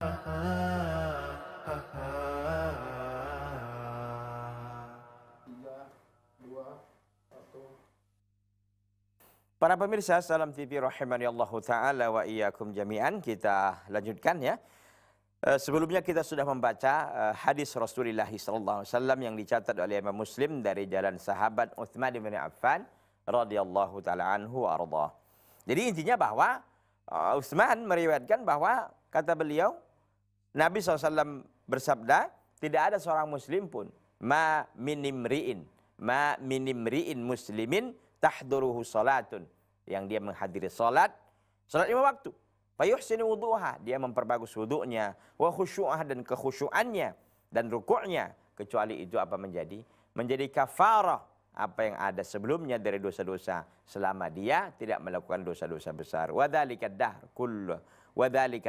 Para pemirsa Salam TV rahimani Allah taala wa iyyakum jami'an kita lanjutkan ya. Eh, sebelumnya kita sudah membaca eh, hadis Rasulullah SAW yang dicatat oleh Imam Muslim dari jalan sahabat Utsman bin Affan radhiyallahu taala anhu Jadi intinya bahwa eh, Utsman meriwayatkan bahwa kata beliau Nabi SAW bersabda, tidak ada seorang muslim pun ma minimriin ma minimriin muslimin tahduruhu salatun yang dia menghadiri salat salat lima waktu fayuhsinu wuduha dia memperbagus wudunya wa khusyu'ah dan kekhusyuannya dan rukuknya kecuali itu apa menjadi menjadi kafarah apa yang ada sebelumnya dari dosa-dosa selama dia tidak melakukan dosa-dosa besar wadzalika dahr kullu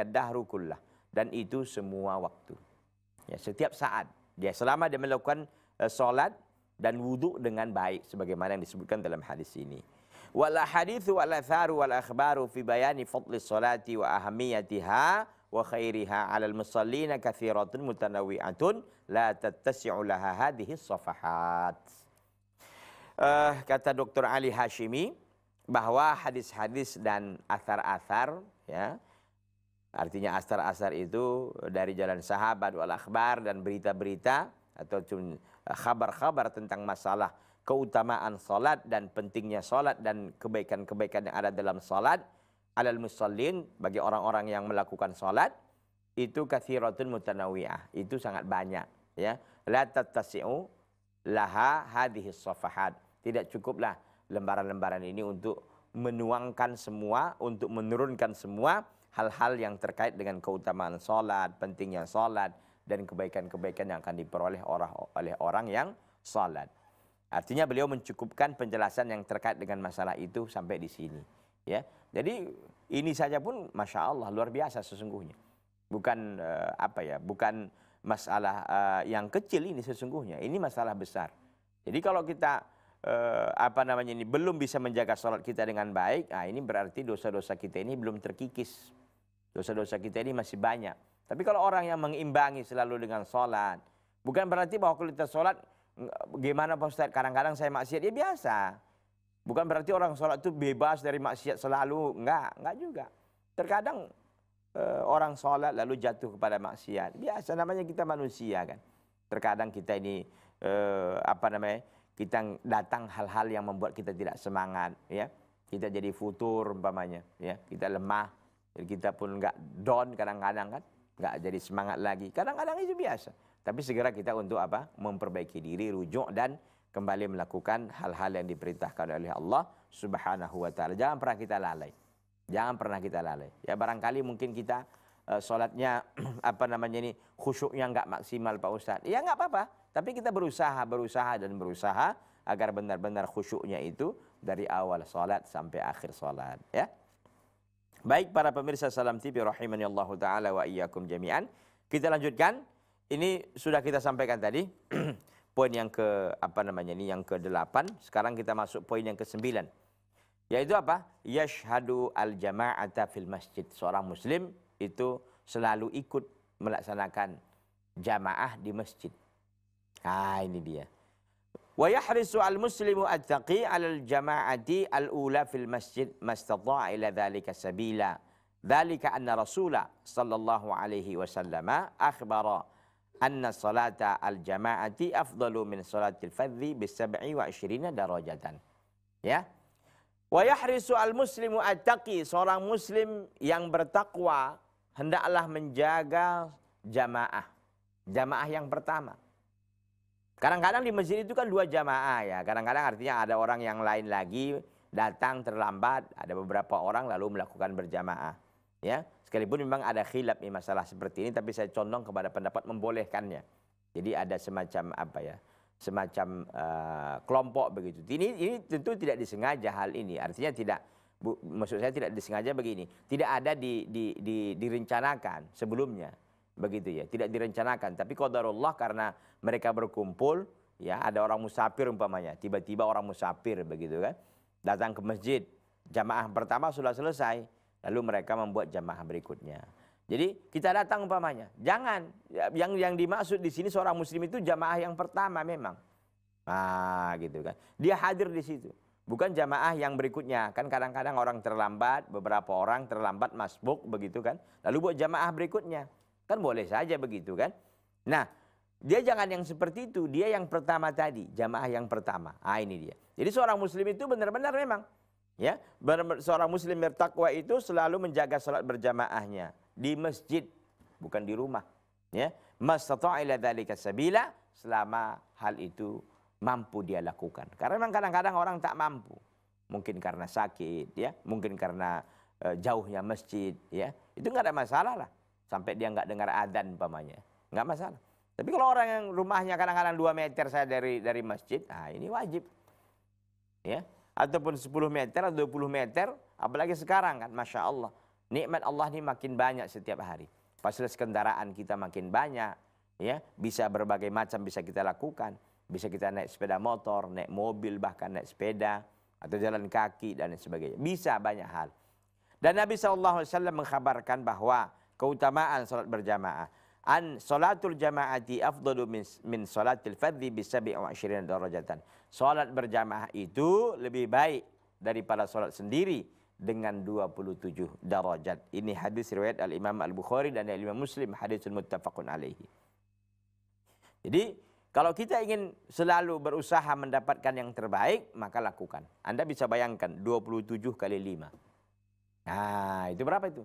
dahru kullah dan itu semua waktu. Ya, setiap saat. Ya, selama dia melakukan uh, solat dan wudhu dengan baik sebagaimana yang disebutkan dalam hadis ini. Wal hadithu wal atharu wal akhbaru fi bayani fadli salati wa ahamiyatiha wa khairiha 'ala al musallina kathiratun mutanawi'atun la tattasi'u laha hadhihi safahat. Uh, kata Dr. Ali Hashimi bahwa hadis-hadis dan asar-asar ya Artinya asar-asar itu dari jalan sahabat wal akhbar dan berita-berita atau eh, kabar-kabar tentang masalah keutamaan salat dan pentingnya salat dan kebaikan-kebaikan yang ada dalam salat alal musallin bagi orang-orang yang melakukan salat itu kathiratun mutanawiyah itu sangat banyak ya la tattasi'u laha hadhihi safahat tidak cukuplah lembaran-lembaran ini untuk menuangkan semua untuk menurunkan semua hal-hal yang terkait dengan keutamaan salat, pentingnya salat dan kebaikan-kebaikan yang akan diperoleh orang oleh orang yang salat. Artinya beliau mencukupkan penjelasan yang terkait dengan masalah itu sampai di sini. Ya, jadi ini saja pun masya Allah luar biasa sesungguhnya. Bukan uh, apa ya, bukan masalah uh, yang kecil ini sesungguhnya. Ini masalah besar. Jadi kalau kita uh, apa namanya ini belum bisa menjaga sholat kita dengan baik, nah ini berarti dosa-dosa kita ini belum terkikis. Dosa-dosa kita ini masih banyak. Tapi kalau orang yang mengimbangi selalu dengan sholat, bukan berarti bahwa kualitas sholat gimana Pak Ustaz, kadang-kadang saya maksiat, ya biasa. Bukan berarti orang sholat itu bebas dari maksiat selalu, enggak, enggak juga. Terkadang eh, orang sholat lalu jatuh kepada maksiat, biasa namanya kita manusia kan. Terkadang kita ini eh, apa namanya, kita datang hal-hal yang membuat kita tidak semangat, ya. Kita jadi futur umpamanya, ya. Kita lemah, jadi kita pun nggak down kadang-kadang kan, nggak jadi semangat lagi. Kadang-kadang itu biasa. Tapi segera kita untuk apa? Memperbaiki diri, rujuk dan kembali melakukan hal-hal yang diperintahkan oleh Allah Subhanahu wa taala. Jangan pernah kita lalai. Jangan pernah kita lalai. Ya barangkali mungkin kita uh, sholatnya apa namanya ini khusyuknya nggak maksimal Pak Ustadz. Ya nggak apa-apa. Tapi kita berusaha, berusaha dan berusaha agar benar-benar khusyuknya itu dari awal sholat sampai akhir sholat. Ya. Baik para pemirsa Salam TV rahimani Allah taala wa iyyakum jami'an. Kita lanjutkan. Ini sudah kita sampaikan tadi poin yang ke apa namanya ini yang ke-8. Sekarang kita masuk poin yang ke-9. Yaitu apa? Yashhadu al-jama'ata fil masjid. Seorang muslim itu selalu ikut melaksanakan jamaah di masjid. Ah ini dia. Wa yahrisu al-muslimu at-taqi al-jama'ati al-ula fil masjid mastadha'a ila dhalika sabila. Dhalika anna Rasula sallallahu alaihi wasallam akhbara anna salata al-jama'ati afdalu min salatil fadhi bi 27 darajatan. Ya. Wa yahrisu al-muslimu at-taqi, seorang muslim yang bertakwa hendaklah menjaga jamaah. Jamaah yang pertama. Kadang-kadang di masjid itu kan dua jamaah ya. Kadang-kadang artinya ada orang yang lain lagi datang terlambat, ada beberapa orang lalu melakukan berjamaah. Ya, sekalipun memang ada khilaf di masalah seperti ini, tapi saya condong kepada pendapat membolehkannya. Jadi ada semacam apa ya, semacam uh, kelompok begitu. Ini, ini tentu tidak disengaja hal ini, artinya tidak bu, maksud saya tidak disengaja begini, tidak ada di, di, di, direncanakan sebelumnya begitu ya tidak direncanakan tapi qadarullah karena mereka berkumpul ya ada orang musafir umpamanya tiba-tiba orang musafir begitu kan datang ke masjid jamaah pertama sudah selesai lalu mereka membuat jamaah berikutnya jadi kita datang umpamanya jangan ya, yang yang dimaksud di sini seorang muslim itu jamaah yang pertama memang ah gitu kan dia hadir di situ bukan jamaah yang berikutnya kan kadang-kadang orang terlambat beberapa orang terlambat masbuk begitu kan lalu buat jamaah berikutnya Kan boleh saja begitu kan. Nah, dia jangan yang seperti itu. Dia yang pertama tadi, jamaah yang pertama. Ah ini dia. Jadi seorang muslim itu benar-benar memang ya, seorang muslim bertakwa itu selalu menjaga salat berjamaahnya di masjid, bukan di rumah, ya. mas ila dzalika sabila selama hal itu mampu dia lakukan. Karena memang kadang-kadang orang tak mampu. Mungkin karena sakit, ya, mungkin karena e, jauhnya masjid, ya. Itu nggak ada masalah lah sampai dia nggak dengar adan umpamanya nggak masalah tapi kalau orang yang rumahnya kadang-kadang 2 meter saya dari dari masjid nah ini wajib ya ataupun 10 meter atau 20 meter apalagi sekarang kan masya Allah nikmat Allah ini makin banyak setiap hari fasilitas kendaraan kita makin banyak ya bisa berbagai macam bisa kita lakukan bisa kita naik sepeda motor naik mobil bahkan naik sepeda atau jalan kaki dan sebagainya bisa banyak hal dan Nabi saw mengkhabarkan bahwa keutamaan salat berjamaah. An salatul jamaati afdalu min, min salatil fardhi bi sabi'i wa darajatan. Salat berjamaah itu lebih baik daripada salat sendiri dengan 27 darajat. Ini hadis riwayat Al-Imam Al-Bukhari dan Al-Imam Muslim hadisul muttafaqun alaihi. Jadi kalau kita ingin selalu berusaha mendapatkan yang terbaik, maka lakukan. Anda bisa bayangkan 27 kali 5. Nah, itu berapa itu?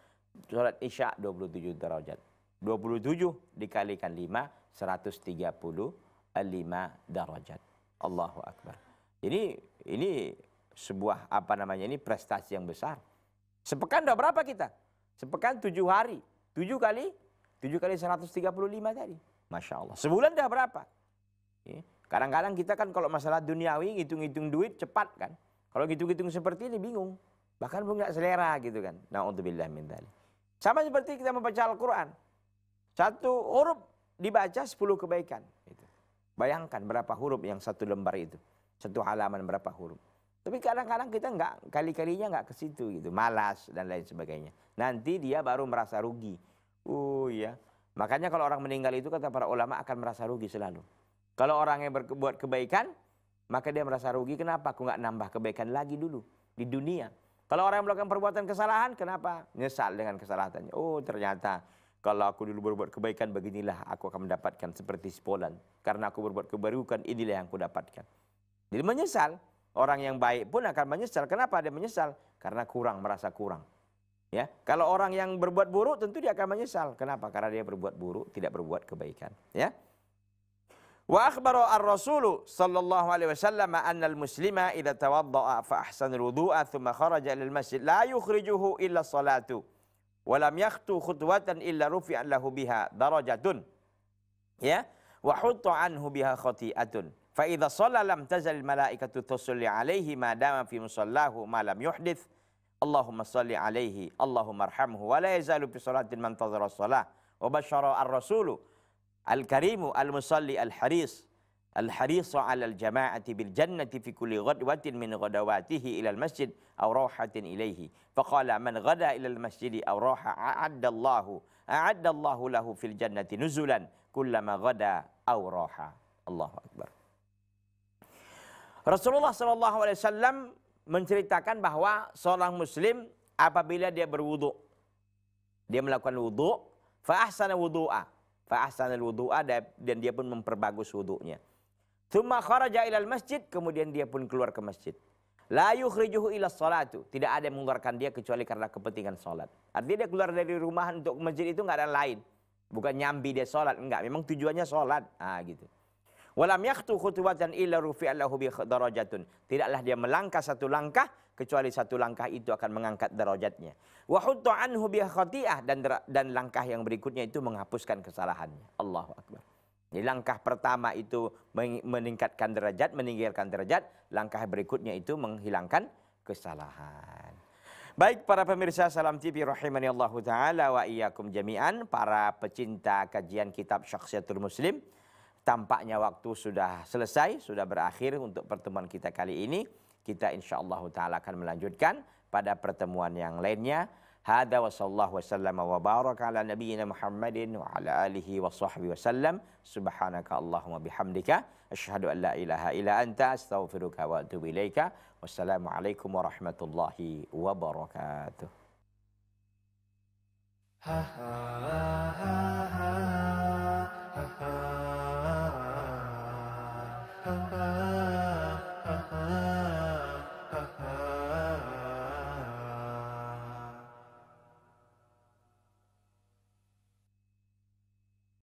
Sholat Isya 27 derajat. 27 dikalikan 5, 135 derajat. Allahu Akbar. Jadi ini sebuah apa namanya ini prestasi yang besar. Sepekan udah berapa kita? Sepekan 7 hari. 7 kali? 7 kali 135 tadi. Masya Allah. Sebulan dah berapa? Kadang-kadang kita kan kalau masalah duniawi ngitung-ngitung duit cepat kan. Kalau ngitung-ngitung seperti ini bingung. Bahkan pun nggak selera gitu kan. Na'udzubillah min dhali. Sama seperti kita membaca Al-Quran. Satu huruf dibaca sepuluh kebaikan. Bayangkan berapa huruf yang satu lembar itu. Satu halaman berapa huruf. Tapi kadang-kadang kita nggak kali-kalinya nggak ke situ gitu, malas dan lain sebagainya. Nanti dia baru merasa rugi. Oh uh, iya, makanya kalau orang meninggal itu kata para ulama akan merasa rugi selalu. Kalau orang yang berbuat kebaikan, maka dia merasa rugi. Kenapa? Aku nggak nambah kebaikan lagi dulu di dunia. Kalau orang yang melakukan perbuatan kesalahan, kenapa? Nyesal dengan kesalahannya. Oh ternyata kalau aku dulu berbuat kebaikan beginilah aku akan mendapatkan seperti sepolan. Karena aku berbuat kebarukan inilah yang aku dapatkan. Jadi menyesal. Orang yang baik pun akan menyesal. Kenapa dia menyesal? Karena kurang, merasa kurang. Ya, kalau orang yang berbuat buruk tentu dia akan menyesal. Kenapa? Karena dia berbuat buruk, tidak berbuat kebaikan. Ya. وأخبر الرسول صلى الله عليه وسلم أن المسلم إذا توضأ فأحسن الوضوء ثم خرج إلى المسجد لا يخرجه إلا الصلاة ولم يخطو خطوة إلا رفع له بها درجة يا وحط عنه بها خطيئة فإذا صلى لم تزل الملائكة تصلي عليه ما دام في مصلاه ما لم يحدث اللهم صل عليه اللهم ارحمه ولا يزال بصلاة من انتظر الصلاة وبشر الرسول Al-Karimu al-Musalli al-Haris Al-Harisu al jama'ati bil jannati fi kulli ghadwatin min ghadawatihi ilal masjid aw rauhatin ilaihi. Faqala man ghada ilal Masjid, aw rauha a'addallahu a'addallahu lahu fil jannati nuzulan kullama ghada aw rauha. Allahu Akbar. Rasulullah sallallahu alaihi wasallam menceritakan bahwa seorang muslim apabila dia berwudu dia melakukan wudu fa ahsana wudu'a fa'ahsanal wudu'a dan dia pun memperbagus wudhunya, Tsumma kharaja ilal masjid, kemudian dia pun keluar ke masjid. La yukhrijuhu ila salatu. Tidak ada yang mengeluarkan dia kecuali karena kepentingan sholat. Artinya dia keluar dari rumah untuk masjid itu nggak ada lain. Bukan nyambi dia sholat. Enggak, memang tujuannya sholat. Ah gitu. Walam yaktu khutwatan illa rufi'allahu bi darajatun. Tidaklah dia melangkah satu langkah kecuali satu langkah itu akan mengangkat derajatnya. Wa anhu bi khati'ah dan dan langkah yang berikutnya itu menghapuskan kesalahannya. Allahu akbar. Jadi langkah pertama itu meningkatkan derajat, meninggikan derajat, langkah berikutnya itu menghilangkan kesalahan. Baik para pemirsa Salam TV rahimani Allah taala wa iyyakum jami'an para pecinta kajian kitab syakhsiatul Muslim. Tampaknya waktu sudah selesai, sudah berakhir untuk pertemuan kita kali ini. kita Insya Allah taala akan melanjutkan pada pertemuan yang lainnya hada wa sallallahu wasallam wa baraka ala nabiyina muhammadin wa ala alihi wa sahbihi wasallam subhanaka allahumma bihamdika asyhadu an la ilaha illa anta astaghfiruka wa atubu ilaika wassalamu warahmatullahi wabarakatuh ha ha ha, ha.